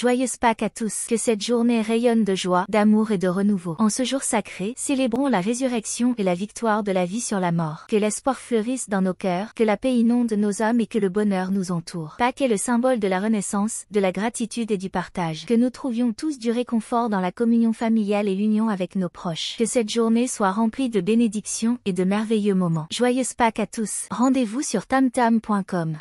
Joyeuse Pâques à tous, que cette journée rayonne de joie, d'amour et de renouveau. En ce jour sacré, célébrons la résurrection et la victoire de la vie sur la mort. Que l'espoir fleurisse dans nos cœurs, que la paix inonde nos âmes et que le bonheur nous entoure. Pâques est le symbole de la renaissance, de la gratitude et du partage. Que nous trouvions tous du réconfort dans la communion familiale et l'union avec nos proches. Que cette journée soit remplie de bénédictions et de merveilleux moments. Joyeuse Pâques à tous. Rendez-vous sur tamtam.com.